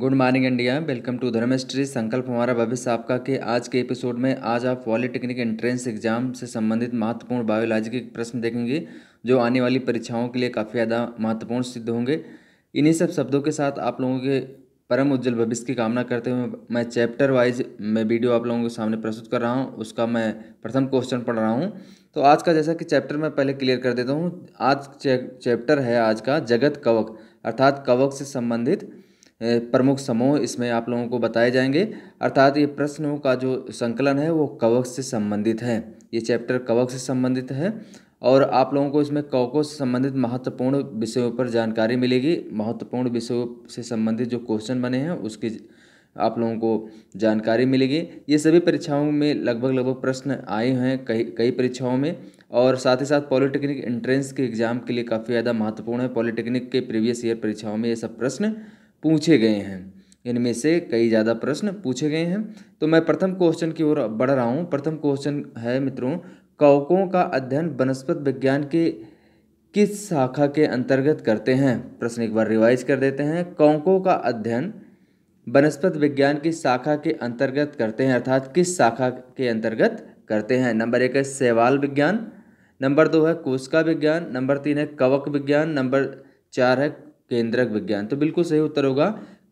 good morning India welcome to धर्मेस्ट्री संकल्प हमारा भविष्य आपका के आज के एपिसोड में आज आप पॉलिटेक्निक एंट्रेंस एग्जाम से संबंधित महत्वपूर्ण बायोलॉजी के प्रश्न देखेंगे जो आने वाली परीक्षाओं के लिए काफ़ी ज़्यादा महत्वपूर्ण सिद्ध होंगे इन्हीं सब शब्दों के साथ आप लोगों के परम उज्जवल भविष्य की कामना करते हुए मैं चैप्टर वाइज मैं वीडियो आप लोगों के सामने प्रस्तुत कर रहा हूँ उसका मैं प्रथम क्वेश्चन पढ़ रहा हूँ तो आज का जैसा कि चैप्टर मैं पहले क्लियर कर देता हूँ आज चैप्टर है आज का जगत कवक अर्थात कवक से संबंधित प्रमुख समूह इसमें आप लोगों को बताए जाएंगे अर्थात ये प्रश्नों का जो संकलन है वो कवक से संबंधित है ये चैप्टर कवक से संबंधित है और आप लोगों को इसमें कवकों से संबंधित महत्वपूर्ण विषयों पर जानकारी मिलेगी महत्वपूर्ण विषयों से संबंधित जो क्वेश्चन बने हैं उसकी आप लोगों को जानकारी मिलेगी ये सभी परीक्षाओं में लगभग लगभग प्रश्न आए हैं कई कई परीक्षाओं में और साथ ही साथ पॉलिटेक्निक एंट्रेंस के एग्ज़ाम के लिए काफ़ी ज़्यादा महत्वपूर्ण है पॉलिटेक्निक के प्रीवियस ईयर परीक्षाओं में ये सब प्रश्न पूछे गए हैं इनमें से कई ज़्यादा प्रश्न पूछे गए हैं तो मैं प्रथम क्वेश्चन की ओर बढ़ रहा हूँ प्रथम क्वेश्चन है मित्रों कवकों का अध्ययन वनस्पत विज्ञान के किस शाखा के अंतर्गत करते हैं प्रश्न एक बार रिवाइज कर देते हैं कौकों का अध्ययन वनस्पत विज्ञान की शाखा के अंतर्गत करते हैं अर्थात किस शाखा के अंतर्गत करते हैं नंबर एक है सेवाल विज्ञान नंबर दो है कोशिका विज्ञान नंबर तीन है कवक विज्ञान नंबर चार है केंद्रक विज्ञान तो बिल्कुल सही उत्तर होगा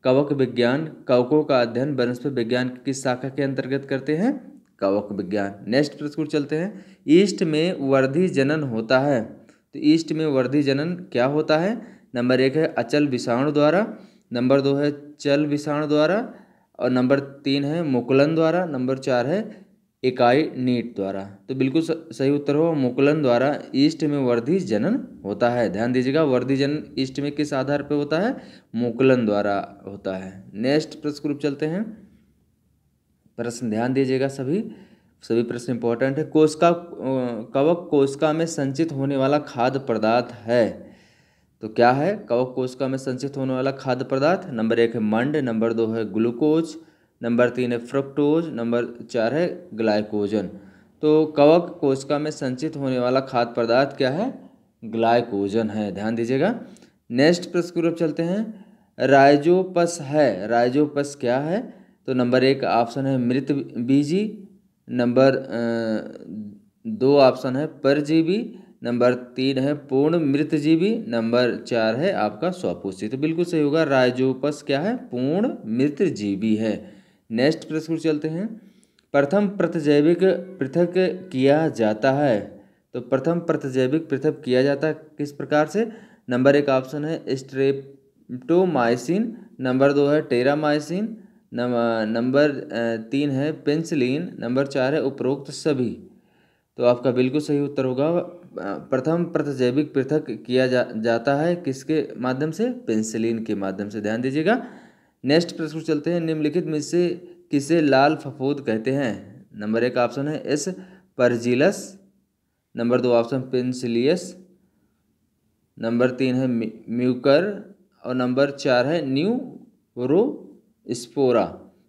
कवक विज्ञान कवकों का अध्ययन वनस्पति विज्ञान किस शाखा के अंतर्गत करते हैं कवक विज्ञान नेक्स्ट प्रश्न चलते हैं ईस्ट में वर्धि जनन होता है तो ईस्ट में वर्धि जनन क्या होता है नंबर एक है अचल विषाणु द्वारा नंबर दो है चल विषाणु द्वारा और नंबर तीन है मुकुलन द्वारा नंबर चार है इकाई नीट द्वारा तो बिल्कुल सही उत्तर हो मुकुलन द्वारा ईस्ट में वर्धी जनन होता है ध्यान दीजिएगा वर्धी जनन ईस्ट में किस आधार पर होता है मुकुलन द्वारा होता है नेक्स्ट प्रश्न ग्रुप चलते हैं प्रश्न ध्यान दीजिएगा सभी सभी प्रश्न इंपॉर्टेंट है कोशिका कवक कोशिका में संचित होने वाला खाद्य पदार्थ है तो क्या है कवक कोशिका में संचित होने वाला खाद्य पदार्थ नंबर एक है मंड नंबर दो है ग्लूकोज नंबर तीन है फ्रक्टोज नंबर चार है ग्लाइकोजन तो कवक कोशिका में संचित होने वाला खाद्य पदार्थ क्या है ग्लाइकोजन है ध्यान दीजिएगा नेक्स्ट प्रश्न की चलते हैं राइजोपस है राइजोपस क्या है तो नंबर एक ऑप्शन है मृत बीजी नंबर दो ऑप्शन है परजीवी नंबर तीन है पूर्ण मृत जीवी नंबर चार है आपका स्वपोषित तो बिल्कुल सही होगा राइजोपस क्या है पूर्ण मृत जीवी है नेक्स्ट प्रश्न चलते हैं प्रथम प्रतिजैविक पृथक किया जाता है तो प्रथम प्रतिजैविक पृथक किया जाता है किस प्रकार से नंबर एक ऑप्शन है स्ट्रेप्टोमाइसिन नंबर दो है टेरामाइसिन नंबर तीन है पेंसिलिन नंबर चार है उपरोक्त सभी तो आपका बिल्कुल सही उत्तर होगा प्रथम प्रतिजैविक पृथक किया जा, जाता है किसके माध्यम से पेंसिलिन के माध्यम से ध्यान दीजिएगा नेक्स्ट प्रश्न चलते हैं निम्नलिखित में से किसे लाल फफूद कहते हैं नंबर एक ऑप्शन है एस परजिलस नंबर दो ऑप्शन पेंसिलियस नंबर तीन है म्यूकर और नंबर चार है न्यूरोस्पोरा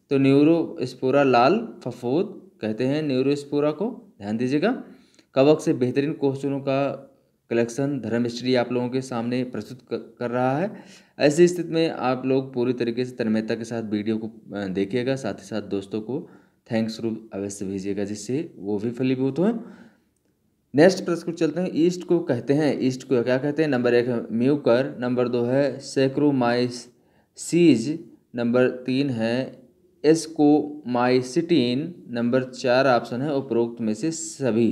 तो न्यूरोस्पोरा लाल फफूद कहते हैं न्यूरोस्पोरा को ध्यान दीजिएगा कवक से बेहतरीन क्वेश्चनों का कलेक्शन धर्म हिस्ट्री आप लोगों के सामने प्रस्तुत कर रहा है ऐसी स्थिति में आप लोग पूरी तरीके से तन्मयता के साथ वीडियो को देखिएगा साथ ही साथ दोस्तों को थैंक्स रूप अवश्य भेजिएगा जिससे वो भी फलीभूत हो नेक्स्ट प्रश्न चलते हैं ईस्ट को कहते हैं ईस्ट को क्या कहते हैं नंबर एक है म्यूकर नंबर दो है सेक्रोमाइसीज नंबर तीन है एस्कोमाइसिटीन नंबर चार ऑप्शन है उपरोक्त में से सभी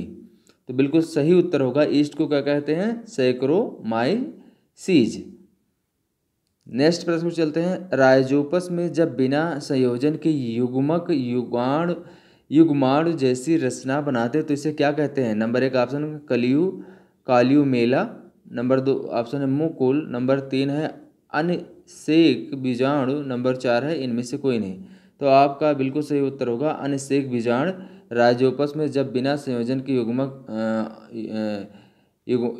तो बिल्कुल सही उत्तर होगा ईस्ट को क्या कहते हैं सैक्रो माई सीज नेक्स्ट प्रश्न चलते हैं राइजोपस में जब बिना संयोजन के युग्मक युगाण युगमाण जैसी रचना बनाते तो इसे क्या कहते हैं नंबर एक ऑप्शन कलियु कालियु मेला नंबर दो ऑप्शन है मुकुल नंबर तीन है अनसेक बीजाणु नंबर चार है इनमें से कोई नहीं तो आपका बिल्कुल सही उत्तर होगा अनसेक बीजाणु राजोपस में जब बिना संयोजन के युग्मक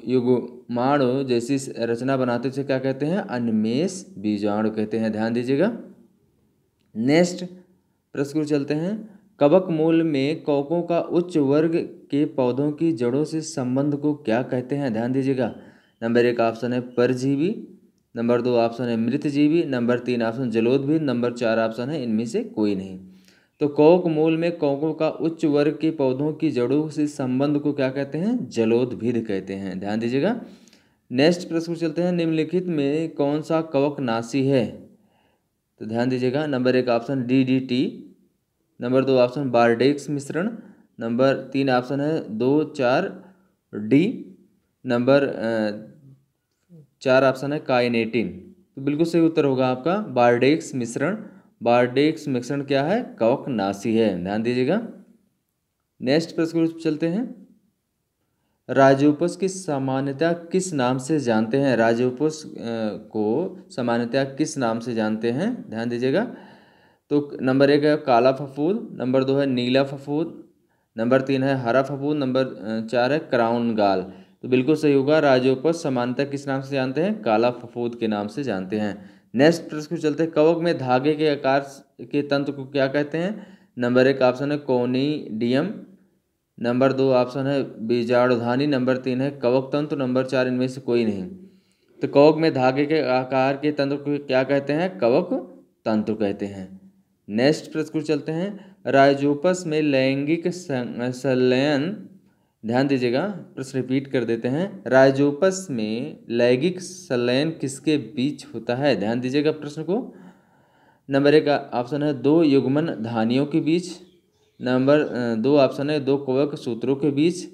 युगमाणु जैसी रचना बनाते थे क्या कहते हैं अनमेष बीजाणु कहते हैं ध्यान दीजिएगा नेक्स्ट प्रश्न को चलते हैं कवक मूल में कौकों का उच्च वर्ग के पौधों की जड़ों से संबंध को क्या कहते हैं ध्यान दीजिएगा नंबर एक ऑप्शन है परजीवी नंबर दो ऑप्शन है मृतजीवी नंबर तीन ऑप्शन जलोदभी नंबर चार ऑप्शन है इनमें से कोई नहीं तो कोक मूल में कोकों का उच्च वर्ग के पौधों की जड़ों से संबंध को क्या कहते हैं जलोदभिद कहते हैं ध्यान दीजिएगा नेक्स्ट प्रश्न को चलते हैं निम्नलिखित में कौन सा कवक नासी है तो ध्यान दीजिएगा नंबर एक option D D T number दो ऑप्शन बारडेक्स मिश्रण नंबर तीन ऑप्शन है दो चार डी नंबर चार ऑप्शन है काइनेटिन तो बिल्कुल सही उत्तर होगा आपका बारडेक्स मिश्रण बार्डेक्स मिश्रण क्या है कवकनाशी है ध्यान दीजिएगा नेक्स्ट प्रश्न चलते हैं राजोपस की सामान्यता किस नाम से जानते हैं राजोपस को सामान्यता किस नाम से जानते हैं ध्यान दीजिएगा तो नंबर एक है काला फफूद नंबर दो है नीला फफूद नंबर तीन है हरा फफूद नंबर चार है क्राउन गाल तो बिल्कुल सही होगा राजोपस सामान्यता किस नाम से जानते हैं काला फफूद के नाम से जानते हैं नेक्स्ट प्रश्न चलते हैं कवक में धागे के आकार के तंत्र को क्या कहते हैं नंबर एक ऑप्शन है डीएम नंबर दो ऑप्शन है बीजाणुधानी नंबर तीन है कवक तंत्र नंबर चार इनमें से कोई नहीं तो कवक में धागे के आकार के तंत्र को क्या कहते हैं कवक तंत्र कहते हैं नेक्स्ट प्रश्न चलते हैं राइजोपस में लैंगिक संलयन ध्यान दीजिएगा प्रश्न रिपीट कर देते हैं राइजोपस में लैंगिक संलयन किसके बीच होता है ध्यान दीजिएगा प्रश्न को नंबर एक ऑप्शन है दो युग्मन धानियों के बीच नंबर दो ऑप्शन है दो कोवक सूत्रों के बीच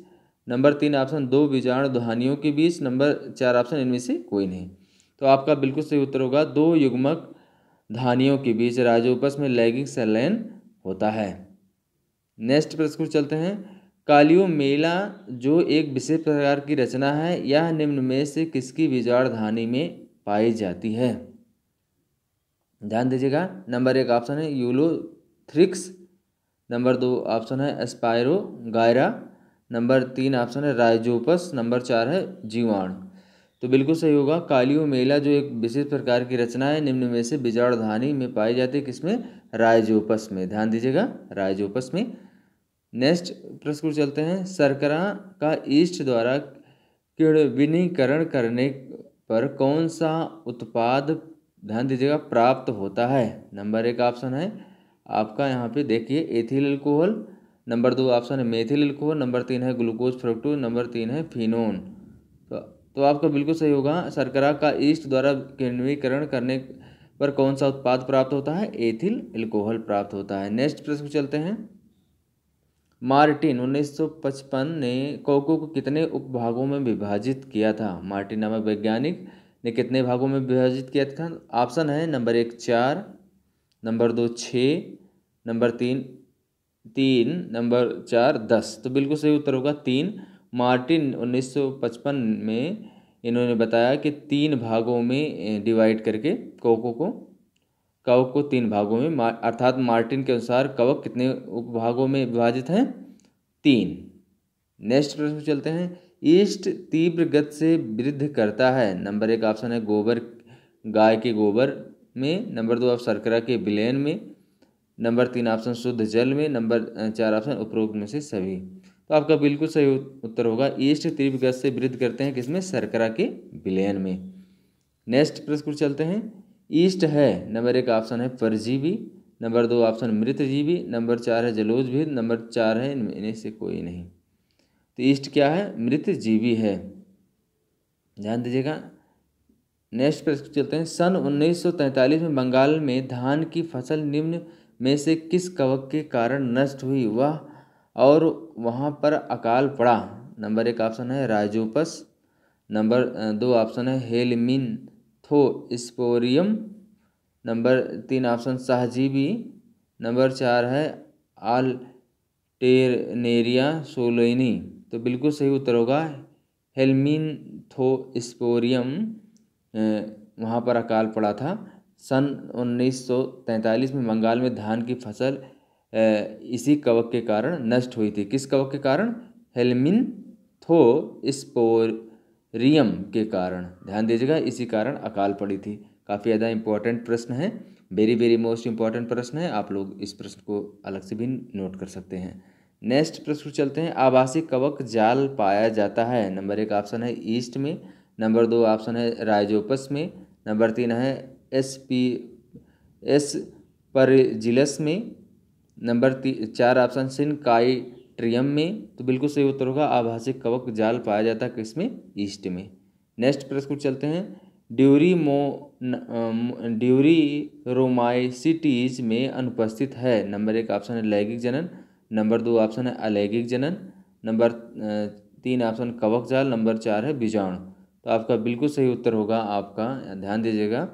नंबर तीन ऑप्शन दो बीजाणु धानियों के बीच नंबर चार ऑप्शन इनमें से कोई नहीं तो आपका बिल्कुल सही उत्तर होगा दो युग्मक धानियों के बीच राजोपस में लैंगिक संलयन होता है नेक्स्ट प्रश्न को चलते हैं कालियो मेला जो एक विशेष प्रकार की रचना है यह निम्न में से किसकी विचारधानी में पाई जाती है ध्यान दीजिएगा नंबर एक ऑप्शन है यूलोथ्रिक्स नंबर दो ऑप्शन है एस्पायरो गायरा नंबर तीन ऑप्शन है राइजोपस नंबर चार है जीवाण तो बिल्कुल सही होगा कालियो मेला जो एक विशेष प्रकार की रचना है निम्न में से बिजाड़धानी में पाई जाती है किसमें राइजोपस में ध्यान दीजिएगा राइजोपस में नेक्स्ट प्रश्न को चलते हैं सरकरा का ईस्ट द्वारा किण्विनीकरण करने पर कौन सा उत्पाद ध्यान दीजिएगा प्राप्त होता है नंबर एक ऑप्शन है आपका यहाँ पे देखिए एथिल अल्कोहल नंबर दो ऑप्शन है मेथिल अल्कोहल नंबर तीन है ग्लूकोज फ्रक्टोज नंबर तीन है फिनोन तो तो आपका बिल्कुल सही होगा सरकरा का ईस्ट द्वारा किण्वीकरण करने पर कौन सा उत्पाद प्राप्त होता है एथिल अल्कोहल प्राप्त होता है नेक्स्ट प्रश्न चलते हैं मार्टिन 1955 ने कोको को कितने उपभागों में विभाजित किया था मार्टिन नामक वैज्ञानिक ने कितने भागों में विभाजित किया था ऑप्शन है नंबर एक चार नंबर दो छः नंबर तीन तीन नंबर चार दस तो बिल्कुल सही उत्तर होगा तीन मार्टिन 1955 में इन्होंने बताया कि तीन भागों में डिवाइड करके कोको को कवक को तीन भागों में अर्थात मार्टिन के अनुसार कवक कितने उपभागों में विभाजित हैं तीन नेक्स्ट प्रश्न चलते हैं ईस्ट तीव्र गत से वृद्ध करता है नंबर एक ऑप्शन है गोबर गाय के गोबर में नंबर दो आप सरकरा के बिलेन में नंबर तीन ऑप्शन शुद्ध जल में नंबर चार ऑप्शन उपरोक्त में से सभी तो आपका बिल्कुल सही उत्तर होगा ईस्ट तीव्र गत से वृद्ध करते हैं किसमें शर्करा के विलयन में नेक्स्ट प्रश्न चलते हैं ईस्ट है नंबर एक ऑप्शन है परजीवी नंबर दो ऑप्शन मृतजीवी नंबर चार है जलोजभेद नंबर चार है इनमें से कोई नहीं तो ईस्ट क्या है मृतजीवी है ध्यान दीजिएगा नेक्स्ट प्रश्न चलते हैं सन 1943 में बंगाल में धान की फसल निम्न में से किस कवक के कारण नष्ट हुई वह और वहाँ पर अकाल पड़ा नंबर एक ऑप्शन है राजोपस नंबर दो ऑप्शन है हेलमिन एस्थोस्पोरियम नंबर तीन ऑप्शन सहजीवी नंबर चार है आल्टेरनेरिया सोलोइनी तो बिल्कुल सही उत्तर होगा हेलमिन हेलमिनथोस्पोरियम वहाँ पर अकाल पड़ा था सन 1943 में बंगाल में धान की फसल इसी कवक के कारण नष्ट हुई थी किस कवक के कारण हेलमिन थो रियम के कारण ध्यान दीजिएगा इसी कारण अकाल पड़ी थी काफ़ी ज़्यादा इंपॉर्टेंट प्रश्न है वेरी वेरी मोस्ट इंपॉर्टेंट प्रश्न है आप लोग इस प्रश्न को अलग से भी नोट कर सकते हैं नेक्स्ट प्रश्न चलते हैं आभासी कवक जाल पाया जाता है नंबर एक ऑप्शन है ईस्ट में नंबर दो ऑप्शन है राइजोपस में नंबर तीन है एस पी एस परजिलस में नंबर ती चार ऑप्शन सिनकाई ट्रियम में तो बिल्कुल सही उत्तर होगा आभासिक कवक जाल पाया जाता है किसमें ईस्ट में नेक्स्ट प्रश्न को चलते हैं ड्यूरी मो ड्यूरी रोमाइसिटीज में अनुपस्थित है नंबर एक ऑप्शन है लैंगिक जनन नंबर दो ऑप्शन है अलैंगिक जनन नंबर तीन ऑप्शन कवक जाल नंबर चार है बीजाणु तो आपका बिल्कुल सही उत्तर होगा आपका ध्यान दीजिएगा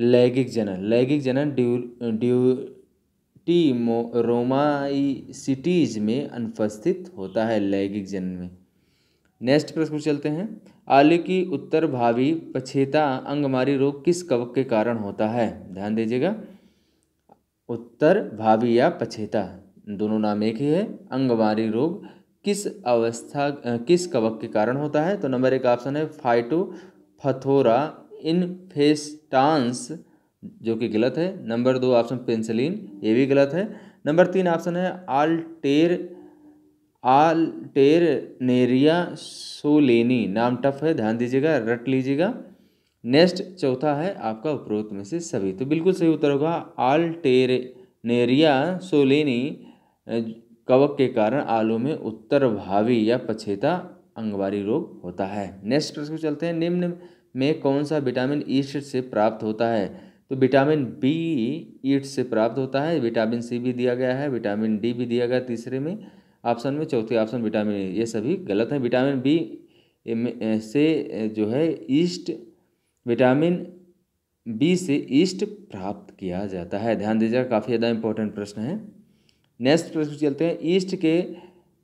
लैंगिक जनन लैंगिक जनन ड्यू ड्यू रोमाई रोमाइसिटीज में अनुपस्थित होता है लैंगिक जन्म में नेक्स्ट प्रश्न पर चलते हैं आलू की उत्तर भावी पछेता अंगमारी रोग किस कवक के कारण होता है ध्यान दीजिएगा उत्तर भावी या पछेता दोनों नाम एक ही है अंगमारी रोग किस अवस्था किस कवक के कारण होता है तो नंबर एक ऑप्शन है फाइटो फथोरा इनफेस्टांस जो कि गलत है नंबर दो ऑप्शन पेंसिलिन ये भी गलत है नंबर तीन ऑप्शन है आल्टेर आल्टेर नेरिया सोलेनी नाम टफ है ध्यान दीजिएगा रट लीजिएगा नेक्स्ट चौथा है आपका उपरोक्त में से सभी तो बिल्कुल सही उत्तर होगा आल्टेर नेरिया सोलेनी कवक के कारण आलू में उत्तर भावी या पछेता अंगवारी रोग होता है नेक्स्ट प्रश्न चलते हैं निम्न में कौन सा विटामिन ईस्ट से प्राप्त होता है तो विटामिन बी ईट से प्राप्त होता है विटामिन सी भी दिया गया है विटामिन डी भी दिया गया तीसरे में ऑप्शन में चौथे ऑप्शन विटामिन ये सभी गलत हैं विटामिन बी से जो है ईस्ट विटामिन बी से ईस्ट प्राप्त किया जाता है ध्यान दीजिएगा काफ़ी ज़्यादा इंपॉर्टेंट प्रश्न है नेक्स्ट प्रश्न चलते हैं ईस्ट के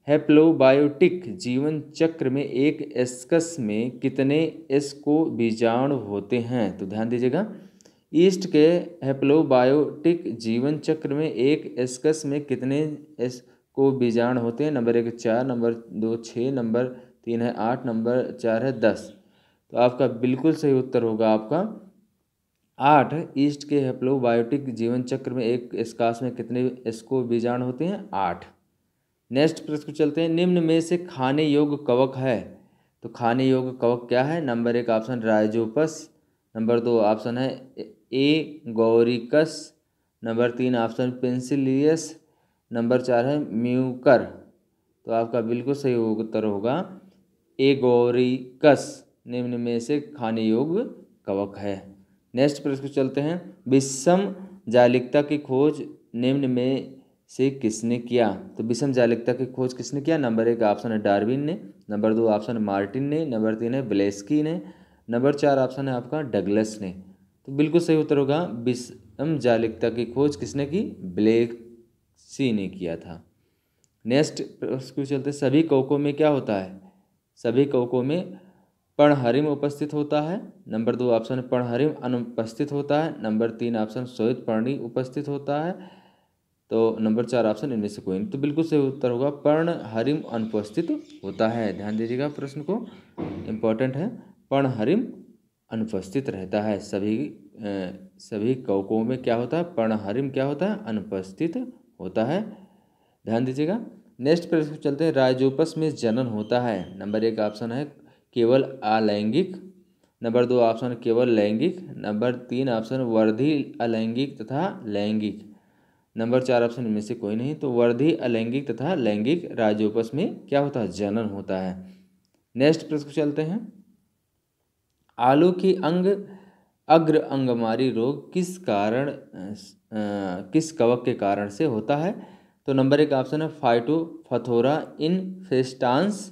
हैप्लोबायोटिक जीवन चक्र में एक एस्कस में कितने एस्को बीजाणु होते हैं तो ध्यान दीजिएगा ईस्ट के हेप्लोबायोटिक जीवन चक्र में एक एस्कस में कितने एस को बीजाण होते हैं नंबर एक चार नंबर दो छः नंबर तीन है आठ नंबर चार है दस तो आपका बिल्कुल सही उत्तर होगा आपका आठ ईस्ट के हेप्लोबायोटिक जीवन चक्र में एक एस्कास में कितने एस्को बीजाण होते हैं आठ नेक्स्ट प्रश्न को चलते हैं निम्न में से खाने योग्य कवक है तो खाने योग्य कवक क्या है नंबर एक ऑप्शन राइजोपस नंबर दो ऑप्शन है ए गौरिकस नंबर तीन ऑप्शन पेंसिलियस नंबर चार है म्यूकर तो आपका बिल्कुल सही उत्तर होगा ए गौरिकस निम्न में से खाने योग्य कवक है नेक्स्ट प्रश्न चलते हैं विषम जालिकता की खोज निम्न में से किसने किया तो विषम जालिकता की खोज किसने किया नंबर एक ऑप्शन है डार्विन ने नंबर दो ऑप्शन मार्टिन ने नंबर तीन है ब्लेस्की ने नंबर चार ऑप्शन है आपका डगलस ने तो बिल्कुल सही उत्तर होगा विषम जालिकता की खोज किसने की ब्लैक सी ने किया था नेक्स्ट क्यों चलते सभी कौकों में क्या होता है सभी कौकों में पणहरिम उपस्थित होता है नंबर दो ऑप्शन पणहरिम अनुपस्थित होता है नंबर तीन ऑप्शन सोहित पर्णी उपस्थित होता है तो नंबर चार ऑप्शन इनमें से कोई नहीं तो बिल्कुल सही उत्तर होगा पर्ण हरिम अनुपस्थित होता है ध्यान दीजिएगा प्रश्न को इम्पोर्टेंट है पर्ण हरिम अनुपस्थित रहता है सभी सभी कवकों में क्या होता है पर्णहारिम क्या होता है अनुपस्थित होता है ध्यान दीजिएगा नेक्स्ट प्रश्न चलते हैं राजोपस में जनन होता है नंबर एक ऑप्शन है केवल अलैंगिक नंबर दो ऑप्शन केवल लैंगिक नंबर तीन ऑप्शन वर्धि अलैंगिक तथा लैंगिक नंबर चार ऑप्शन इनमें से कोई नहीं तो वर्धि अलैंगिक तथा लैंगिक राजोपस में क्या होता है जनन होता है नेक्स्ट प्रश्न चलते हैं आलू की अंग अग्र अंगमारी रोग किस कारण किस कवक के कारण से होता है तो नंबर एक ऑप्शन है फाइटो फथोरा इन फेस्टांस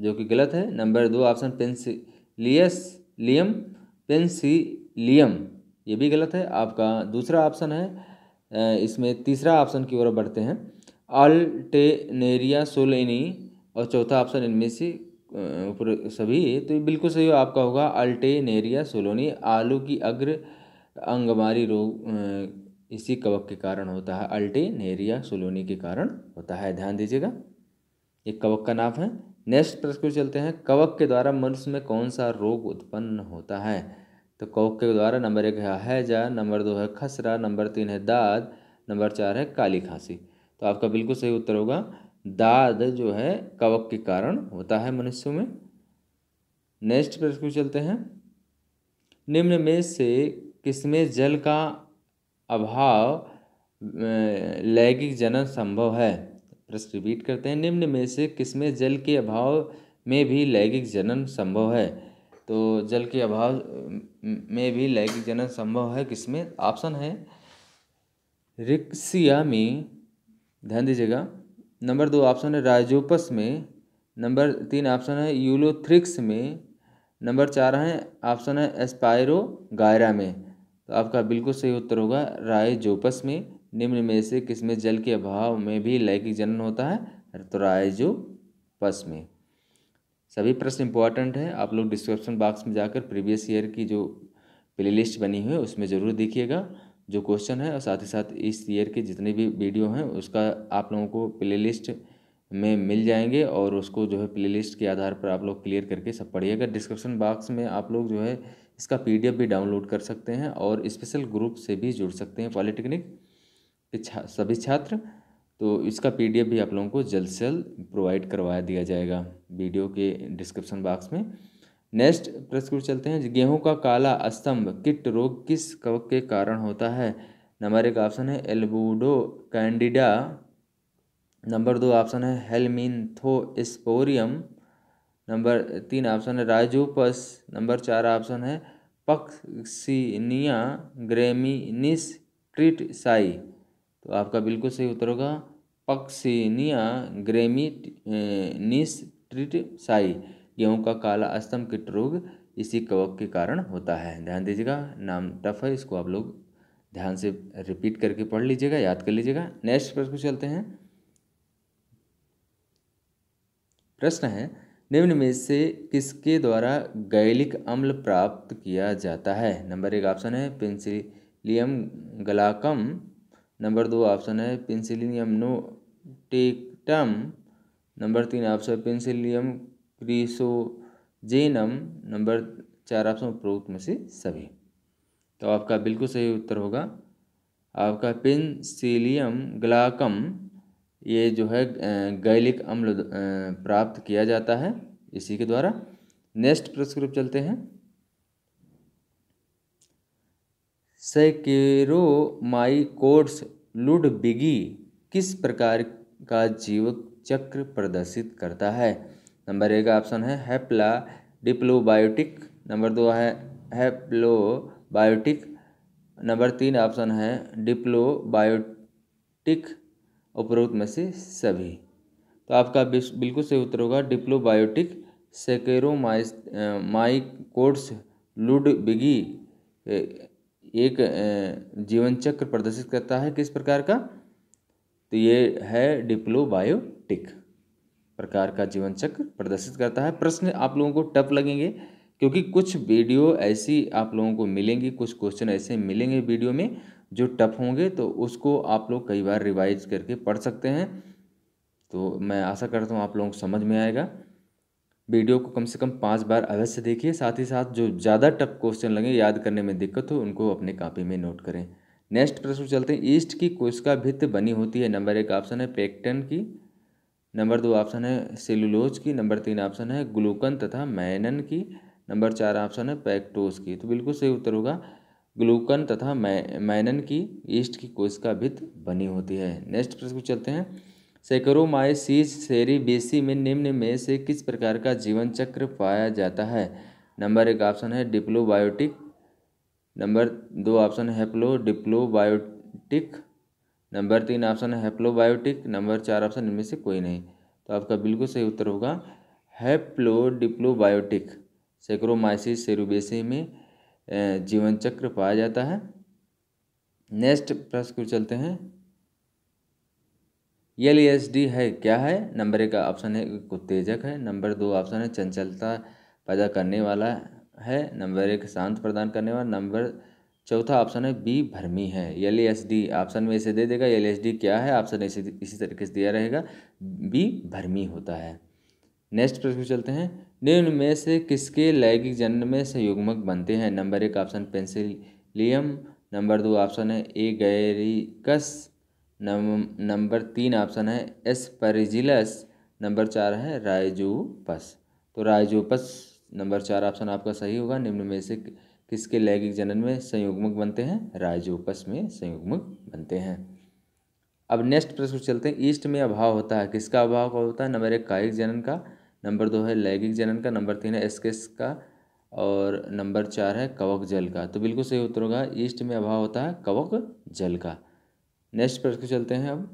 जो कि गलत है नंबर दो ऑप्शन पेंसिलियस लियम पेंसिलियम ये भी गलत है आपका दूसरा ऑप्शन है इसमें तीसरा ऑप्शन की ओर बढ़ते हैं अल्टेनेरिया सोलेनी और चौथा ऑप्शन इनमें से ऊपर सभी तो ये बिल्कुल सही आपका होगा अल्टेनेरिया सोलोनी आलू की अग्र अंगमारी रोग इसी कवक के कारण होता है अल्टेनेरिया सोलोनी के कारण होता है ध्यान दीजिएगा ये कवक का नाम है नेक्स्ट प्रश्न चलते हैं कवक के द्वारा मनुष्य में कौन सा रोग उत्पन्न होता है तो कवक के द्वारा नंबर एक है हैजा नंबर दो है खसरा नंबर तीन है दाद नंबर चार है काली खांसी तो आपका बिल्कुल सही उत्तर होगा दाद जो है कवक के कारण होता है मनुष्यों में नेक्स्ट प्रश्न चलते हैं निम्न में से किसमें जल का अभाव लैंगिक जनन संभव है प्रश्न रिपीट करते हैं निम्न में से किसमें जल के अभाव में भी लैंगिक जनन संभव है तो जल के अभाव में भी लैंगिक जनन संभव है किसमें ऑप्शन है रिक्सिया में ध्यान दीजिएगा नंबर दो ऑप्शन है राइजोपस में नंबर तीन ऑप्शन है यूलोथ्रिक्स में नंबर चार है ऑप्शन है एस्पायरो गायरा में तो आपका बिल्कुल सही उत्तर होगा राइजोपस में निम्न में से किसमें जल के अभाव में भी लैंगिक जनन होता है तो राइजोपस में सभी प्रश्न इंपॉर्टेंट है आप लोग डिस्क्रिप्शन बॉक्स में जाकर प्रीवियस ईयर की जो प्लेलिस्ट बनी हुई है उसमें ज़रूर देखिएगा जो क्वेश्चन है और साथ ही साथ इस ईयर के जितने भी वीडियो हैं उसका आप लोगों को प्लेलिस्ट में मिल जाएंगे और उसको जो है प्लेलिस्ट के आधार पर आप लोग क्लियर करके सब पढ़िएगा डिस्क्रिप्शन बॉक्स में आप लोग जो है इसका पी भी डाउनलोड कर सकते हैं और स्पेशल ग्रुप से भी जुड़ सकते हैं पॉलिटेक्निक के सभी छात्र तो इसका पी भी आप लोगों को जल्द से जल्द प्रोवाइड करवाया दिया जाएगा वीडियो के डिस्क्रिप्शन बॉक्स में नेक्स्ट प्रश्न पर चलते हैं गेहूं का काला स्तंभ किट रोग किस कवक के कारण होता है नंबर एक ऑप्शन है एल्बूडो कैंडिडा नंबर दो ऑप्शन है हेलमिनथोस्पोरियम नंबर तीन ऑप्शन है राजोपस नंबर चार ऑप्शन है पक्सिनिया ग्रेमिनिस ट्रिटसाई तो आपका बिल्कुल सही उत्तर होगा पक्सिनिया ग्रेमिनिस ट्रिटसाई गेहूँ का काला अस्तम किट रोग इसी कवक के कारण होता है ध्यान दीजिएगा नाम टफ है इसको आप लोग ध्यान से रिपीट करके पढ़ लीजिएगा याद कर लीजिएगा नेक्स्ट प्रश्न चलते हैं प्रश्न है निम्न में से किसके द्वारा गैलिक अम्ल प्राप्त किया जाता है नंबर एक ऑप्शन है पेंसिलियम गलाकम नंबर दो ऑप्शन है पेंसिलियम नोटेटम नंबर तीन ऑप्शन है पेंसिलियम क्रीसोजेनम नंबर चार ऑप्शन उपरोक्त में से सभी तो आपका बिल्कुल सही उत्तर होगा आपका पेंसिलियम ग्लाकम ये जो है गैलिक अम्ल प्राप्त किया जाता है इसी के द्वारा नेक्स्ट प्रश्न चलते हैं सैकेरोमाइकोड्स लुडबिगी किस प्रकार का जीवक चक्र प्रदर्शित करता है नंबर ए का ऑप्शन है हैप्ला डिप्लोबायोटिक नंबर दो है हैप्लोबायोटिक नंबर तीन ऑप्शन है डिप्लोबायोटिक उपरोक्त में से सभी तो आपका बिल्कुल सही उत्तर होगा डिप्लोबायोटिक सेकेरोमाइस माइकोड्स लुड बिगी एक जीवन चक्र प्रदर्शित करता है किस प्रकार का तो ये है डिप्लोबायोटिक प्रकार का जीवन चक्र प्रदर्शित करता है प्रश्न आप लोगों को टफ लगेंगे क्योंकि कुछ वीडियो ऐसी आप लोगों को मिलेंगी कुछ क्वेश्चन ऐसे मिलेंगे वीडियो में जो टफ होंगे तो उसको आप लोग कई बार रिवाइज करके पढ़ सकते हैं तो मैं आशा करता हूँ आप लोगों को समझ में आएगा वीडियो को कम से कम पाँच बार अवश्य देखिए साथ ही साथ जो ज़्यादा टफ क्वेश्चन लगे याद करने में दिक्कत हो उनको अपने कापी में नोट करें नेक्स्ट प्रश्न चलते हैं ईस्ट की कोशिका भित्त बनी होती है नंबर एक ऑप्शन है पेक्टन की नंबर दो ऑप्शन है सेलुलोज की नंबर तीन ऑप्शन है ग्लूकन तथा मैनन की नंबर चार ऑप्शन है पैक्टोज की तो बिल्कुल सही उत्तर होगा ग्लूकन तथा मै मैनन की ईस्ट की कोशिका भित्त बनी होती है नेक्स्ट प्रश्न को चलते हैं सेकरोमाइसीज सेरी बेसी में निम्न में से किस प्रकार का जीवन चक्र पाया जाता है नंबर एक ऑप्शन है डिप्लोबायोटिक नंबर दो ऑप्शन है हैप्लो डिप्लोबायोटिक नंबर तीन ऑप्शन है हेप्लोबायोटिक नंबर चार ऑप्शन इनमें से कोई नहीं तो आपका बिल्कुल सही उत्तर होगा डिप्लोबायोटिक सेक्रोमाइसिस सेरुबेसी में जीवन चक्र पाया जाता है नेक्स्ट प्रश्न को चलते हैं एल एस डी है क्या है नंबर एक ऑप्शन है उत्तेजक है नंबर दो ऑप्शन है चंचलता पैदा करने वाला है नंबर एक शांत प्रदान करने वाला नंबर चौथा ऑप्शन है बी भर्मी है एल एस डी ऑप्शन में इसे दे देगा एल एस डी क्या है ऑप्शन इसी इसी तरीके से दिया रहेगा बी भर्मी होता है नेक्स्ट प्रश्न चलते हैं निम्न में से किसके लैंगिक जन्म में संयुग्मक बनते हैं नंबर एक ऑप्शन पेंसिलियम नंबर दो ऑप्शन है ए गैरिकस नंबर तीन ऑप्शन है एस परिजिलस नंबर चार है रायजोपस तो रायजोपस नंबर चार ऑप्शन आपका सही होगा निम्न में से किसके लैंगिक जनन में संयुग्मक बनते हैं राजोपस में संयुग्मक बनते हैं अब नेक्स्ट प्रश्न चलते हैं ईस्ट में अभाव होता है किसका अभाव होता है नंबर एक कायिक जनन का नंबर दो है लैंगिक जनन का नंबर तीन है एसकेस का और नंबर चार है कवक जल का तो बिल्कुल सही उत्तर होगा ईस्ट में अभाव होता है कवक जल का नेक्स्ट प्रश्न चलते हैं अब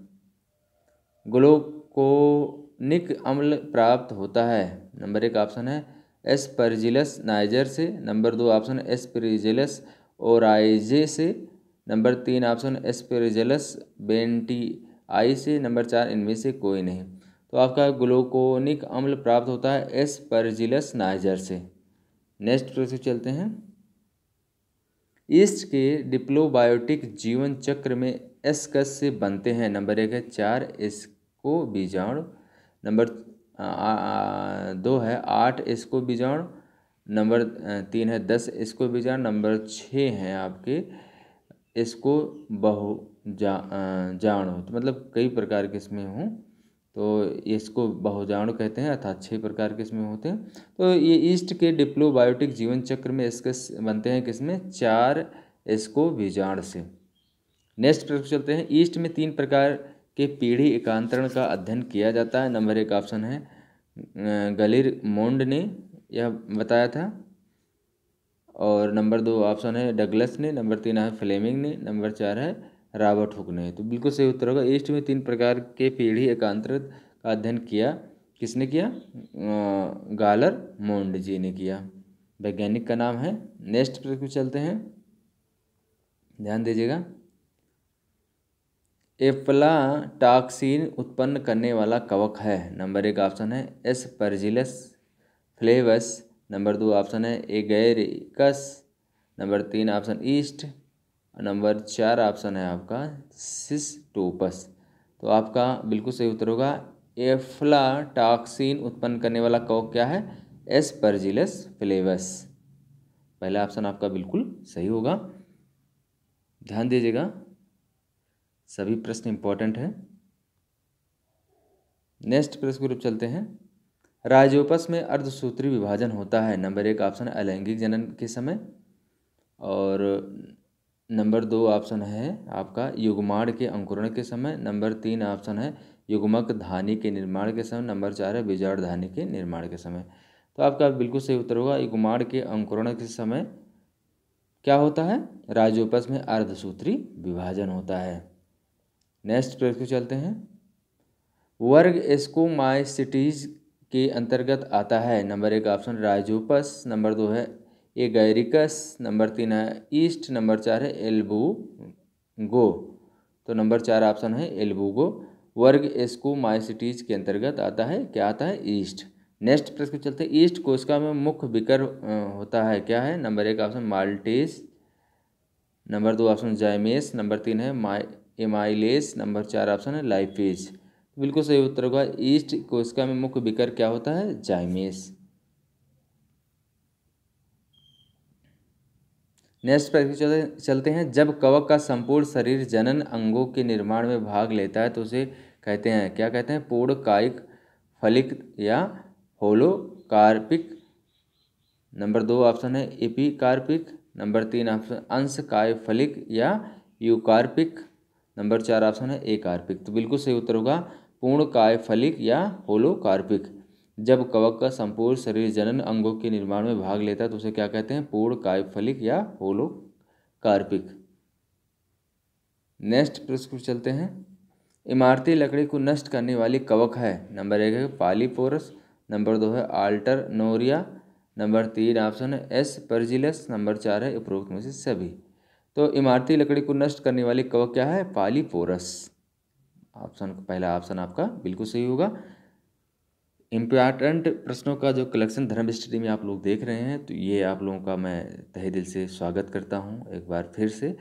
ग्लोकोनिक अम्ल प्राप्त होता है नंबर एक ऑप्शन है परजिलस नाइजर से नंबर दो ऑप्शन एस्परिजिलस ओराइजे से नंबर तीन ऑप्शन परिजिलस बेंटी आई से नंबर चार इनमें से कोई नहीं तो आपका ग्लूकोनिक अम्ल प्राप्त होता है परजिलस नाइजर से नेक्स्ट प्रश्न चलते हैं ईस्ट के डिप्लोबायोटिक जीवन चक्र में एस्कस से बनते हैं नंबर एक है चार एस्को बीजाणु नंबर दो है आठ इसको बीजाण नंबर तीन है दस इसको बीजाणु नंबर छः हैं आपके इसको बहु जा जाणु तो मतलब कई प्रकार के इसमें हों तो इसको बहुजाणु कहते हैं अर्थात छः प्रकार के इसमें होते हैं तो ये ईस्ट के डिप्लोबायोटिक जीवन चक्र में इसके बनते हैं किसमें चार इसको बीजाण से नेक्स्ट प्रश्न चलते हैं ईस्ट में तीन प्रकार के पीढ़ी एकांतरण का अध्ययन किया जाता है नंबर एक ऑप्शन है गलिर मोंड ने यह बताया था और नंबर दो ऑप्शन है डगलस ने नंबर तीन है फ्लेमिंग ने नंबर चार है रॉबर्ट हुक ने तो बिल्कुल सही उत्तर होगा ईस्ट में तीन प्रकार के पीढ़ी एकांतरण का अध्ययन किया किसने किया गालर मोंड जी ने किया वैज्ञानिक का नाम है नेक्स्ट पर चलते हैं ध्यान दीजिएगा एफ्लाटाक्सिन उत्पन्न करने वाला कवक है नंबर एक ऑप्शन है एस परजिलस फ्लेवस नंबर दो ऑप्शन है एगेरिकस नंबर तीन ऑप्शन ईस्ट नंबर चार ऑप्शन है आपका सिस्टोपस तो आपका बिल्कुल सही उत्तर होगा एफ्लाटाक्सिन उत्पन्न करने वाला कवक क्या है एस परजिलस फ्लेवस पहला ऑप्शन आपका बिल्कुल सही होगा ध्यान दीजिएगा सभी प्रश्न इंपॉर्टेंट हैं नेक्स्ट प्रश्न ग्रुप चलते हैं राजोपस में अर्धसूत्री विभाजन होता है नंबर एक ऑप्शन अलैंगिक जनन के समय और नंबर दो ऑप्शन है आपका युगमाड़ के अंकुरण के समय नंबर तीन ऑप्शन है युग्मक धानी के निर्माण के समय नंबर चार है बिजाड़ धानी के निर्माण के समय तो आपका बिल्कुल सही उत्तर होगा युगमाड़ के अंकुरण के समय क्या होता है राजोपस में अर्धसूत्री विभाजन होता है नेक्स्ट प्रश्न को चलते हैं वर्ग एस्को माई सिटीज़ के अंतर्गत आता है नंबर एक ऑप्शन राजोपस नंबर दो है ए गैरिकस नंबर तीन है ईस्ट नंबर चार है एल्बू गो तो नंबर चार ऑप्शन है एल्बूगो वर्ग एस्को सिटीज के अंतर्गत आता है क्या आता है ईस्ट नेक्स्ट प्रश्न को चलते हैं ईस्ट कोशिका में मुख्य विकर होता है क्या है नंबर एक ऑप्शन माल्टीस नंबर दो ऑप्शन जयमेस नंबर तीन है माई एमाइलेस नंबर चार ऑप्शन है लाइफेज तो बिल्कुल सही उत्तर होगा ईस्ट कोशिका में मुख्य विकर क्या होता है जाइमेस नेक्स्ट प्रश्न चलते हैं जब कवक का संपूर्ण शरीर जनन अंगों के निर्माण में भाग लेता है तो उसे कहते हैं क्या कहते हैं पूर्ण कायिक फलिक या होलोकार्पिक नंबर दो ऑप्शन है एपिकार्पिक नंबर तीन ऑप्शन अंश काय फलिक या यूकार्पिक नंबर चार ऑप्शन है ए कार्पिक तो बिल्कुल सही उत्तर होगा पूर्ण काय फलिक या होलो कार्पिक जब कवक का संपूर्ण शरीर जनन अंगों के निर्माण में भाग लेता है तो उसे क्या कहते हैं पूर्ण काय फलिक या होलो कार्पिक नेक्स्ट प्रश्न पर चलते हैं इमारती लकड़ी को नष्ट करने वाली कवक है नंबर एक है पालीपोरस नंबर दो है आल्टर नोरिया नंबर तीन ऑप्शन है एस परजिलस नंबर चार है उपरोक्त में से सभी तो इमारती लकड़ी को नष्ट करने वाली कवक क्या है पालीपोरस ऑप्शन पहला ऑप्शन आपका बिल्कुल सही होगा इम्पॉर्टेंट प्रश्नों का जो कलेक्शन धर्म स्टडी में आप लोग देख रहे हैं तो ये आप लोगों का मैं तहे दिल से स्वागत करता हूँ एक बार फिर से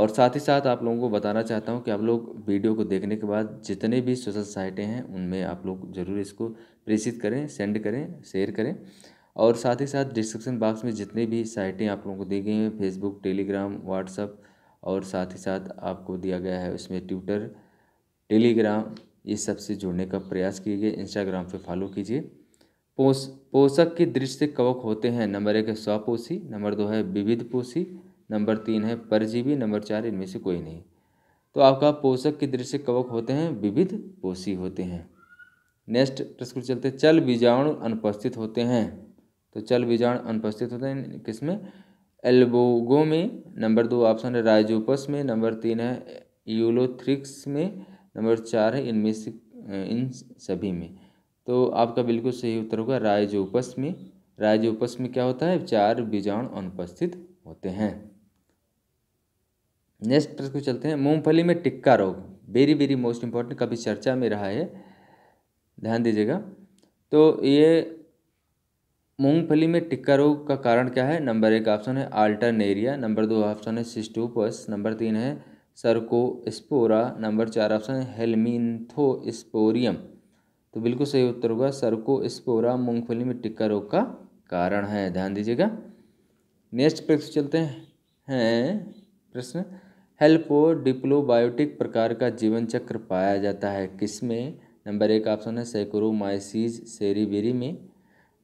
और साथ ही साथ आप लोगों को बताना चाहता हूँ कि आप लोग वीडियो को देखने के बाद जितने भी सोशल साइटें हैं उनमें आप लोग ज़रूर इसको प्रेषित करें सेंड करें शेयर करें और साथ ही साथ डिस्क्रिप्सन बॉक्स में जितने भी साइटें आप लोगों को दी गई हैं फेसबुक टेलीग्राम व्हाट्सअप और साथ ही साथ आपको दिया गया है उसमें ट्विटर टेलीग्राम ये सब से जुड़ने का प्रयास कीजिए इंस्टाग्राम पे फॉलो कीजिए पोष पोषक की दृष्टि से कवक होते हैं नंबर एक है स्वपोषी नंबर दो है विविध पोषी नंबर तीन है परजीवी नंबर चार इनमें से कोई नहीं तो आपका पोषक की दृष्टि से कवक होते हैं विविध पोषी होते हैं नेक्स्ट प्रश्न चलते चल बीजाणु अनुपस्थित होते हैं तो चल बीजाणु अनुपस्थित होते हैं किसमें एल्बोगो में नंबर दो ऑप्शन है राइजोपस में नंबर तीन है यूलोथ्रिक्स में नंबर चार है इनमें से इन सभी में तो आपका बिल्कुल सही उत्तर होगा राइजोपस में राइजोपस में क्या होता है चार बीजाणु अनुपस्थित होते हैं नेक्स्ट प्रश्न को चलते हैं मूंगफली में टिक्का रोग वेरी वेरी मोस्ट इंपॉर्टेंट कभी चर्चा में रहा है ध्यान दीजिएगा तो ये मूंगफली में टिक्का रोग का कारण क्या है नंबर एक ऑप्शन है अल्टरनेरिया नंबर दो ऑप्शन है सिस्टोपस नंबर तीन है सरकोस्पोरा नंबर चार ऑप्शन है हेलमिंथोस्पोरियम तो बिल्कुल सही उत्तर होगा सरकोस्पोरा मूंगफली में टिक्का रोग का कारण है ध्यान दीजिएगा नेक्स्ट प्रश्न चलते हैं प्रश्न हेल्पो डिप्लोबायोटिक प्रकार का जीवन चक्र पाया जाता है किसमें नंबर एक ऑप्शन है सेक्रोमाइसिस सेरीबेरी में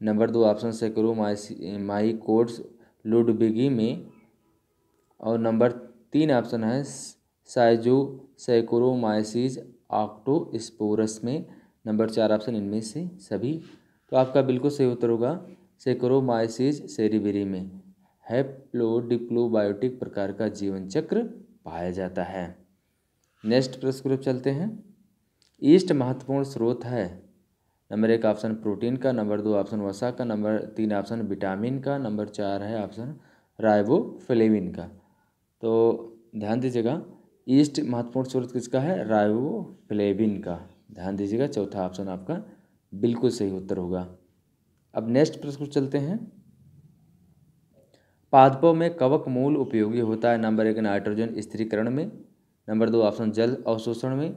नंबर दो ऑप्शन सेकरो माई कोर्ट्स लुडबिगी में और नंबर तीन ऑप्शन है साइजो सैक्रोमाइसिस स्पोरस में नंबर चार ऑप्शन इनमें से सभी तो आपका बिल्कुल सही उत्तर होगा सेक्रोमाइसिस सेरिबेरी में हैप्लोडिप्लोबायोटिक प्रकार का जीवन चक्र पाया जाता है नेक्स्ट प्रश्न चलते हैं ईस्ट महत्वपूर्ण स्रोत है नंबर एक ऑप्शन प्रोटीन का नंबर दो ऑप्शन वसा का नंबर तीन ऑप्शन विटामिन का नंबर चार है ऑप्शन राइबोफ्लेविन का तो ध्यान दीजिएगा ईस्ट महत्वपूर्ण स्रोत किसका है राइबोफ्लेविन का ध्यान दीजिएगा चौथा ऑप्शन आपका बिल्कुल सही उत्तर होगा अब नेक्स्ट प्रश्न चलते हैं पादपों में कवक मूल उपयोगी होता है नंबर एक नाइट्रोजन स्थिरीकरण में नंबर दो ऑप्शन जल अवशोषण में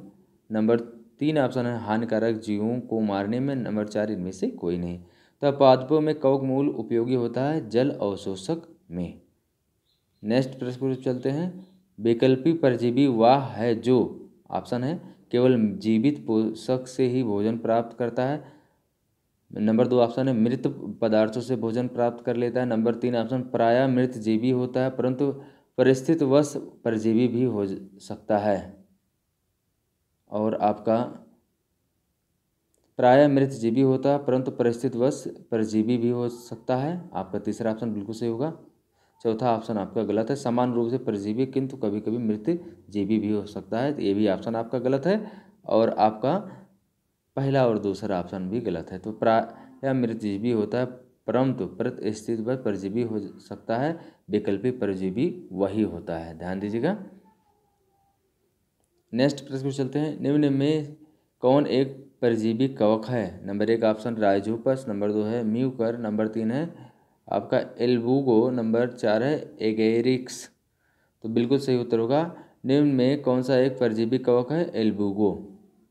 नंबर तीन ऑप्शन है हानिकारक जीवों को मारने में नंबर चार इनमें से कोई नहीं तो पादपों में कवक मूल उपयोगी होता है जल अवशोषक में नेक्स्ट प्रश्न पर चलते हैं वैकल्पिक परजीवी वाह है जो ऑप्शन है केवल जीवित पोषक से ही भोजन प्राप्त करता है नंबर दो ऑप्शन है मृत पदार्थों से भोजन प्राप्त कर लेता है नंबर तीन ऑप्शन प्राय मृत जीवी होता है परंतु परिस्थितिवश परजीवी भी हो सकता है और आपका प्राय मृत जीवी होता है परंतु परिस्थितिवश परजीवी भी हो सकता है आपका तीसरा ऑप्शन बिल्कुल सही होगा चौथा ऑप्शन आपका गलत है समान रूप से परजीवी किंतु कभी कभी मृत जीवी भी हो सकता है तो ये भी ऑप्शन आपका गलत है और आपका पहला और दूसरा ऑप्शन भी गलत है तो प्राय मृतजीवी होता है परंतु प्रतिस्थित पर परजीवी हो सकता है वैकल्पिक परजीवी वही होता है ध्यान दीजिएगा नेक्स्ट प्रश्न पर चलते हैं निम्न में कौन एक परजीवी कवक है नंबर एक ऑप्शन राइजोपस नंबर दो है म्यूकर नंबर तीन है आपका एल्बूगो नंबर चार है एगेरिक्स तो बिल्कुल सही उत्तर होगा निम्न में कौन सा एक परजीवी कवक है एल्बूगो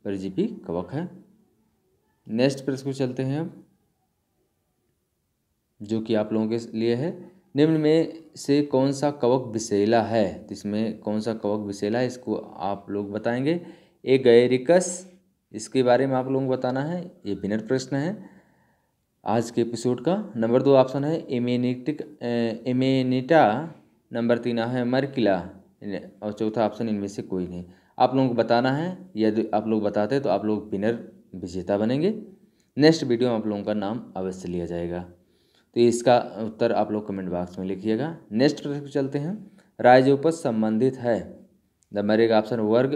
परजीवी कवक है नेक्स्ट प्रश्न को चलते हैं हम जो कि आप लोगों के लिए है निम्न में से कौन सा कवक विषैला है इसमें कौन सा कवक विषैला है इसको आप लोग बताएंगे ए गैरिकस इसके बारे में आप लोगों को बताना है ये बिनर प्रश्न है आज के एपिसोड का नंबर दो ऑप्शन है एमेनिटिक एमेनिटा नंबर तीन है मरकिला और चौथा ऑप्शन इनमें से कोई नहीं आप लोगों को बताना है यदि आप लोग बताते हैं तो आप लोग बिनर विजेता बनेंगे नेक्स्ट वीडियो में आप लोगों का नाम अवश्य लिया जाएगा तो इसका उत्तर आप लोग कमेंट बॉक्स में लिखिएगा नेक्स्ट प्रश्न चलते हैं राज्य संबंधित है द मरेगा ऑप्शन वर्ग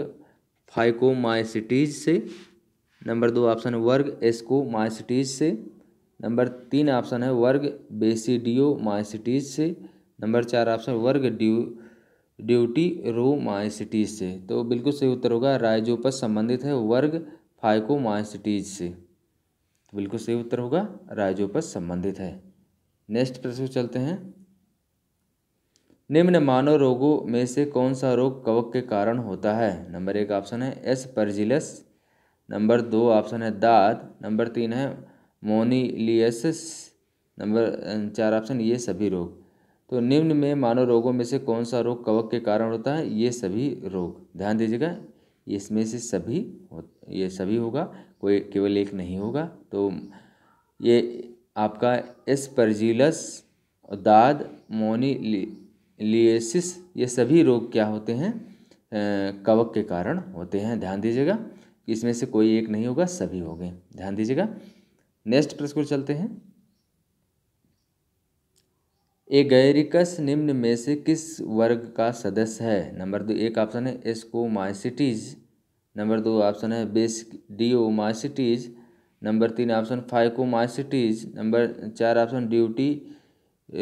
फाइको सिटीज से नंबर दो ऑप्शन वर्ग सिटीज से नंबर तीन ऑप्शन है वर्ग बेसिडियो माइसिटीज से नंबर चार ऑप्शन वर्ग ड्यू ड्यूटी रो माइसिटीज से तो बिल्कुल सही उत्तर होगा राइजोपस संबंधित है वर्ग फाइको माइसिटीज से तो बिल्कुल सही उत्तर होगा राइजोपस संबंधित है नेक्स्ट प्रश्न चलते हैं निम्न मानव रोगों में से कौन सा रोग कवक के कारण होता है नंबर एक ऑप्शन है एस परजिलस नंबर दो ऑप्शन है दाद नंबर तीन है मोनिलियस नंबर चार ऑप्शन ये सभी रोग तो निम्न में मानव रोगों में से कौन सा रोग कवक के कारण होता है ये सभी रोग ध्यान दीजिएगा इसमें से सभी ये सभी होगा कोई केवल एक नहीं होगा तो ये आपका एस्परजिलस दाद मोनीलिएसिस ये सभी रोग क्या होते हैं कवक के कारण होते हैं ध्यान दीजिएगा इसमें से कोई एक नहीं होगा सभी हो गए ध्यान दीजिएगा नेक्स्ट प्रश्न को चलते हैं गैरिकस निम्न में से किस वर्ग का सदस्य है नंबर दो एक ऑप्शन है एस्कोमाइसिटीज नंबर दो ऑप्शन है बेस डिओमाइसिटीज़ नंबर तीन option phycomycetes number चार ऑप्शन ड्यूटी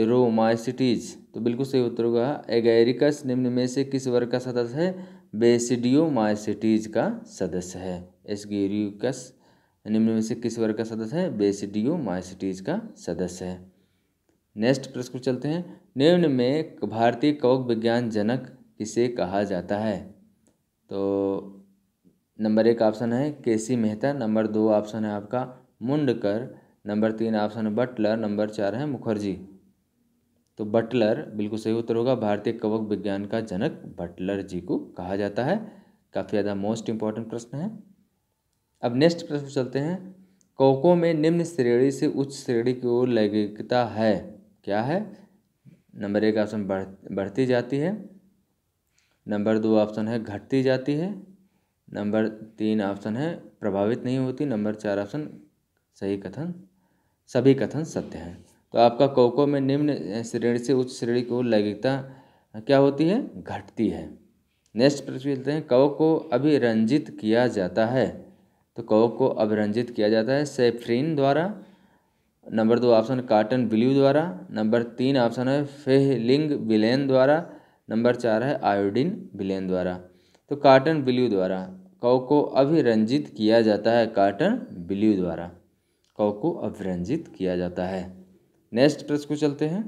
रो माइसिटीज तो बिल्कुल सही उत्तर होगा एगेरिकस निम्न में से किस वर्ग का सदस्य है बेसिडियो माइसिटीज का सदस्य है एसगेरिकस निम्न में से किस वर्ग का सदस्य है बेसिडियो माइसिटीज का सदस्य है नेक्स्ट प्रश्न को चलते हैं निम्न में भारतीय कवक विज्ञान जनक किसे कहा जाता है तो नंबर एक ऑप्शन है केसी मेहता नंबर दो ऑप्शन है आपका मुंडकर नंबर तीन ऑप्शन है बटलर नंबर चार है मुखर्जी तो बटलर बिल्कुल सही उत्तर होगा भारतीय कवक विज्ञान का जनक बटलर जी को कहा जाता है काफ़ी ज़्यादा मोस्ट इम्पॉर्टेंट प्रश्न है अब नेक्स्ट प्रश्न चलते हैं कवकों में निम्न श्रेणी से उच्च श्रेणी की ओर लैंगिकता है क्या है नंबर एक ऑप्शन बढ़ बढ़ती जाती है नंबर दो ऑप्शन है घटती जाती है नंबर तीन ऑप्शन है प्रभावित नहीं होती नंबर चार ऑप्शन सही कथन सभी कथन सत्य हैं तो आपका कोको में निम्न श्रेणी से उच्च श्रेणी को लैंगिकता क्या होती है घटती है नेक्स्ट प्रश्न चलते हैं कव को अभिरंजित किया जाता है तो कव को अभिरंजित किया जाता है सेफ्रीन द्वारा नंबर दो ऑप्शन कार्टन ब्लू द्वारा नंबर तीन ऑप्शन है फेहलिंग बिलेन द्वारा नंबर चार है आयोडीन बिलेन द्वारा तो कार्टन ब्लू द्वारा कौ को अभिरंजित किया जाता है कार्टन ब्ल्यू द्वारा कौ को अभिरंजित किया जाता है नेक्स्ट प्रश्न को चलते हैं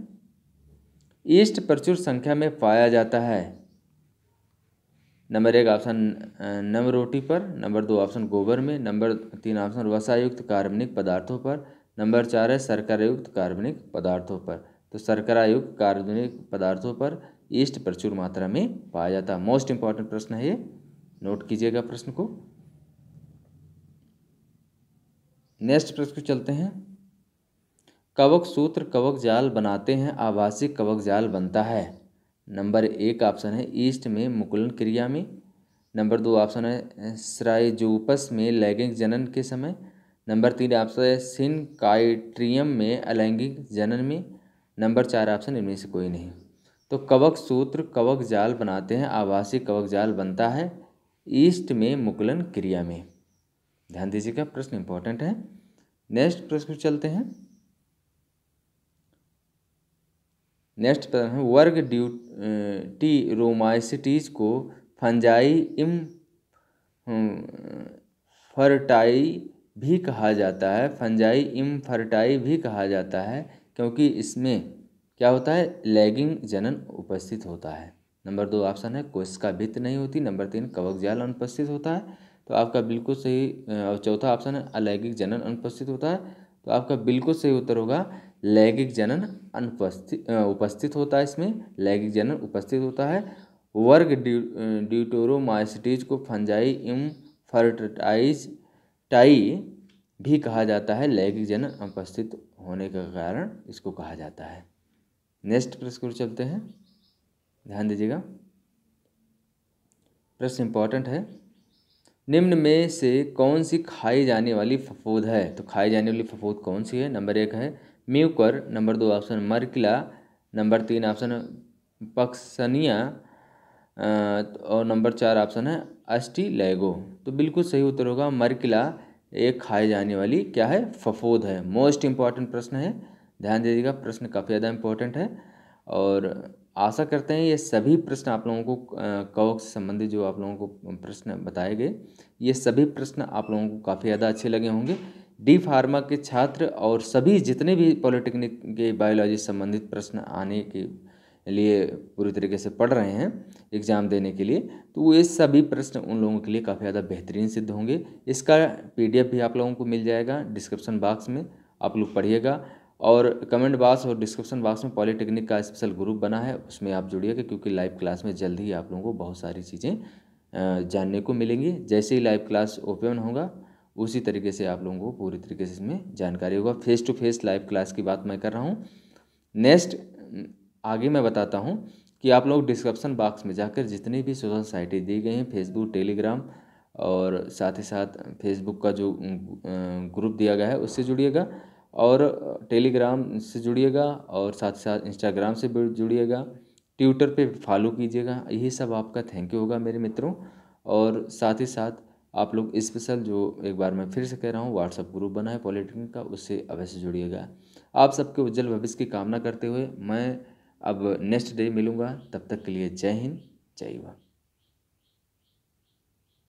ईस्ट प्रचुर संख्या में पाया जाता है नंबर एक ऑप्शन नमरोटी पर नंबर दो ऑप्शन गोबर में नंबर तीन ऑप्शन वसायुक्त कार्बनिक पदार्थों पर नंबर चार है शर्करायुक्त कार्बनिक पदार्थों पर तो शर्करायुक्त कार्बनिक पदार्थों पर ईस्ट प्रचुर मात्रा में पाया जाता है मोस्ट इंपॉर्टेंट प्रश्न है ये नोट कीजिएगा प्रश्न को नेक्स्ट प्रश्न को चलते हैं कवक सूत्र कवक जाल बनाते हैं आवासीय कवक जाल बनता है नंबर एक ऑप्शन है ईस्ट में मुकुलन क्रिया में नंबर दो ऑप्शन है स्राइजोपस में लैंगिक जनन के समय नंबर तीन ऑप्शन है सिनकाइट्रियम में अलैंगिक जनन में नंबर चार ऑप्शन इनमें से कोई नहीं तो कवक सूत्र कवक जाल बनाते हैं आवासीय कवक जाल बनता है ईस्ट में मुकुलन क्रिया में ध्यान दीजिएगा प्रश्न इंपॉर्टेंट है नेक्स्ट प्रश्न चलते हैं नेक्स्ट प्रश्न है वर्ग टी रोमाइसिटीज को फंजाई इम हम्म, फर्टाई भी कहा जाता है फंजाई इम फर्टाई भी कहा जाता है क्योंकि इसमें क्या होता है लैगिंग जनन उपस्थित होता है नंबर दो ऑप्शन है कोशिका भित्त नहीं होती नंबर तीन कवक जाल अनुपस्थित होता है तो आपका बिल्कुल सही और चौथा ऑप्शन है अलैगिक जनन अनुपस्थित होता है तो आपका बिल्कुल सही उत्तर होगा लैंगिक जनन अनुपस्थित उपस्थित होता है इसमें लैंगिक जनन उपस्थित होता है वर्ग ड्यूटोरोमाइसिटीज को फंजाई फर्टाइज टाई भी कहा जाता है लैंगिक जनन अनुपस्थित होने के कारण इसको कहा जाता है नेक्स्ट प्रश्न चलते हैं ध्यान दीजिएगा प्रश्न इम्पॉर्टेंट है निम्न में से कौन सी खाई जाने वाली फफूद है तो खाई जाने वाली फफूद कौन सी है नंबर एक है म्यूकर नंबर दो ऑप्शन मरकिला नंबर तीन ऑप्शन पक्सनिया और नंबर चार ऑप्शन है अस्टी लेगो तो बिल्कुल सही उत्तर होगा मरकिला एक खाई जाने वाली क्या है फफूद है मोस्ट इम्पॉर्टेंट प्रश्न है ध्यान दीजिएगा प्रश्न काफ़ी ज़्यादा इम्पोर्टेंट है और आशा करते हैं ये सभी प्रश्न आप लोगों को कवक से संबंधित जो आप लोगों को प्रश्न बताए गए ये सभी प्रश्न आप लोगों को काफ़ी ज़्यादा अच्छे लगे होंगे डी फार्मा के छात्र और सभी जितने भी पॉलिटेक्निक के बायोलॉजी संबंधित प्रश्न आने के लिए पूरी तरीके से पढ़ रहे हैं एग्ज़ाम देने के लिए तो वो ये सभी प्रश्न उन लोगों के लिए काफ़ी ज़्यादा बेहतरीन सिद्ध होंगे इसका पीडीएफ भी आप लोगों को मिल जाएगा डिस्क्रिप्शन बॉक्स में आप लोग पढ़िएगा और कमेंट बॉक्स और डिस्क्रिप्शन बॉक्स में पॉलीटेक्निक का स्पेशल ग्रुप बना है उसमें आप जुड़िएगा क्योंकि लाइव क्लास में जल्द ही आप लोगों को बहुत सारी चीज़ें जानने को मिलेंगी जैसे ही लाइव क्लास ओपन होगा उसी तरीके से आप लोगों को पूरी तरीके से इसमें जानकारी होगा face to face live class की बात मैं कर रहा हूँ नेक्स्ट आगे मैं बताता हूँ कि आप लोग डिस्क्रिप्शन बॉक्स में जाकर जितनी भी सोशल साइटें दी गई हैं फेसबुक टेलीग्राम और साथ ही साथ फेसबुक का जो ग्रुप दिया गया है उससे जुड़िएगा और टेलीग्राम से जुड़िएगा और साथ साथ इंस्टाग्राम से जुड़िएगा ट्विटर पे फॉलो कीजिएगा यही सब आपका थैंक यू होगा मेरे मित्रों और साथ ही साथ आप लोग स्पेशल जो एक बार मैं फिर से कह रहा हूँ व्हाट्सअप ग्रुप बना है पॉलिटेक्निक का उससे अवश्य जुड़िएगा आप सबके उज्जवल भविष्य की कामना करते हुए मैं अब नेक्स्ट डे मिलूँगा तब तक के लिए जय हिंद जय हिंद